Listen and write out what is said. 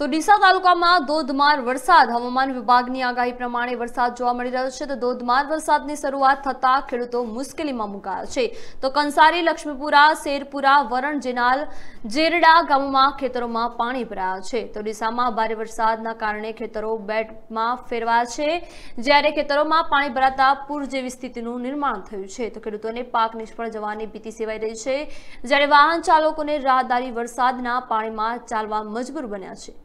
તો ડીસા તાલુકામાં ધોધમાર વરસાદ હવામાન વિભાગની આગાહી પ્રમાણે વરસાદ જોવા મળી રહ્યો છે તો ધોધમાર વરસાદની શરૂઆત થતાં ખેડૂતો મુશ્કેલીમાં મુકાયા છે તો કંસારી લક્ષ્મીપુરા શેરપુરા વરણ જેનાલ જેરડા ગામોમાં ખેતરોમાં પાણી ભરાયા છે તો ડીસામાં ભારે વરસાદના કારણે ખેતરો બેટમાં ફેરવાયા છે જ્યારે ખેતરોમાં પાણી ભરાતા પૂર જેવી સ્થિતિનું નિર્માણ થયું છે તો ખેડૂતોને પાક નિષ્ફળ જવાની ભીતિ સેવાઈ રહી છે જ્યારે વાહન ચાલકોને રાહદારી વરસાદના પાણીમાં ચાલવા મજબૂર બન્યા છે